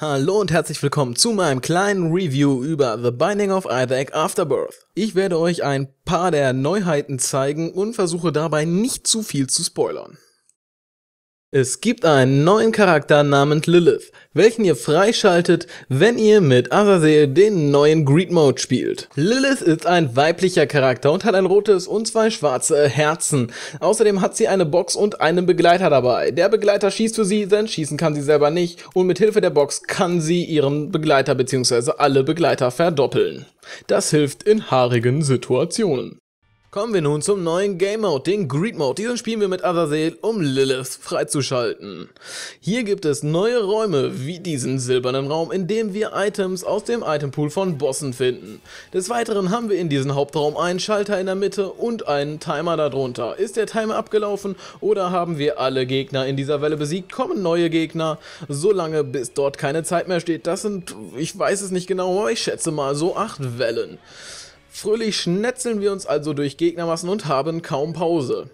Hallo und herzlich willkommen zu meinem kleinen Review über The Binding of Isaac Afterbirth. Ich werde euch ein paar der Neuheiten zeigen und versuche dabei nicht zu viel zu spoilern. Es gibt einen neuen Charakter namens Lilith, welchen ihr freischaltet, wenn ihr mit Azazel den neuen Greed Mode spielt. Lilith ist ein weiblicher Charakter und hat ein rotes und zwei schwarze Herzen. Außerdem hat sie eine Box und einen Begleiter dabei. Der Begleiter schießt für sie, denn schießen kann sie selber nicht und mit Hilfe der Box kann sie ihren Begleiter bzw. alle Begleiter verdoppeln. Das hilft in haarigen Situationen. Kommen wir nun zum neuen Game Mode, den Greed Mode. Diesen spielen wir mit Azazel, um Lilith freizuschalten. Hier gibt es neue Räume, wie diesen silbernen Raum, in dem wir Items aus dem Itempool von Bossen finden. Des Weiteren haben wir in diesem Hauptraum einen Schalter in der Mitte und einen Timer darunter. Ist der Timer abgelaufen oder haben wir alle Gegner in dieser Welle besiegt, kommen neue Gegner, solange bis dort keine Zeit mehr steht. Das sind, ich weiß es nicht genau, aber ich schätze mal so acht Wellen. Fröhlich schnetzeln wir uns also durch Gegnermassen und haben kaum Pause.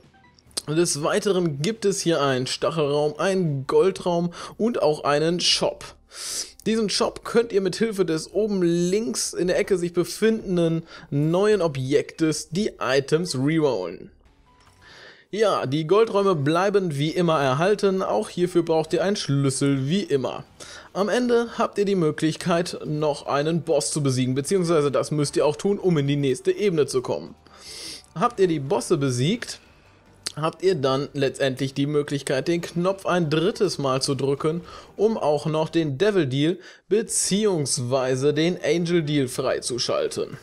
Des Weiteren gibt es hier einen Stachelraum, einen Goldraum und auch einen Shop. Diesen Shop könnt ihr mit Hilfe des oben links in der Ecke sich befindenden neuen Objektes die Items rerollen. Ja, die Goldräume bleiben wie immer erhalten, auch hierfür braucht ihr einen Schlüssel wie immer. Am Ende habt ihr die Möglichkeit, noch einen Boss zu besiegen, beziehungsweise das müsst ihr auch tun, um in die nächste Ebene zu kommen. Habt ihr die Bosse besiegt, habt ihr dann letztendlich die Möglichkeit, den Knopf ein drittes Mal zu drücken, um auch noch den Devil Deal bzw. den Angel Deal freizuschalten.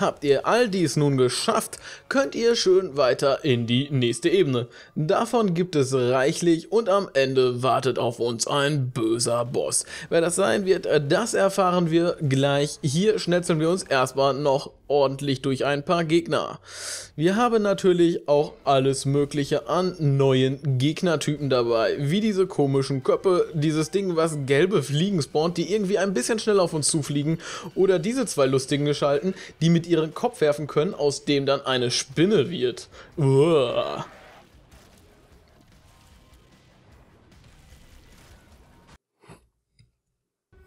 Habt ihr all dies nun geschafft, könnt ihr schön weiter in die nächste Ebene. Davon gibt es reichlich und am Ende wartet auf uns ein böser Boss. Wer das sein wird, das erfahren wir gleich. Hier schnetzeln wir uns erstmal noch ordentlich durch ein paar Gegner. Wir haben natürlich auch alles mögliche an neuen Gegnertypen dabei, wie diese komischen Köpfe, dieses Ding, was gelbe Fliegen spawnt, die irgendwie ein bisschen schnell auf uns zufliegen oder diese zwei lustigen Geschalten, die mit ihrem Kopf werfen können, aus dem dann eine Spinne wird. Uah.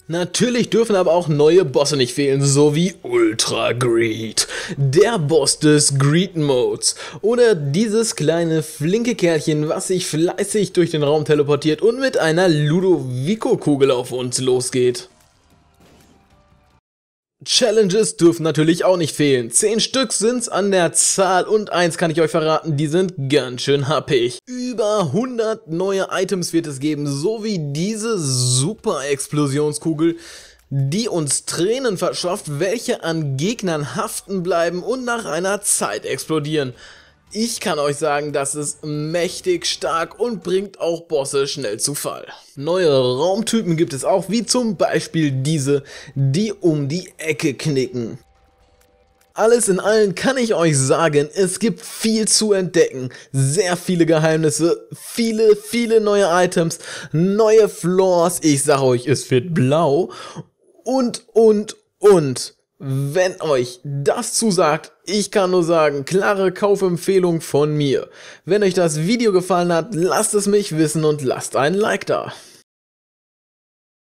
Natürlich dürfen aber auch neue Bosse nicht fehlen, so wie Ultra Greed, der Boss des Greed Modes oder dieses kleine flinke Kerlchen, was sich fleißig durch den Raum teleportiert und mit einer Ludovico-Kugel auf uns losgeht. Challenges dürfen natürlich auch nicht fehlen. Zehn Stück sind's an der Zahl und eins kann ich euch verraten, die sind ganz schön happig. Über 100 neue Items wird es geben, so wie diese super Explosionskugel, die uns Tränen verschafft, welche an Gegnern haften bleiben und nach einer Zeit explodieren. Ich kann euch sagen, das ist mächtig stark und bringt auch Bosse schnell zu Fall. Neue Raumtypen gibt es auch, wie zum Beispiel diese, die um die Ecke knicken. Alles in allem kann ich euch sagen, es gibt viel zu entdecken, sehr viele Geheimnisse, viele, viele neue Items, neue Floors, ich sag euch, es wird blau und, und, und. Wenn euch das zusagt, ich kann nur sagen, klare Kaufempfehlung von mir. Wenn euch das Video gefallen hat, lasst es mich wissen und lasst ein Like da.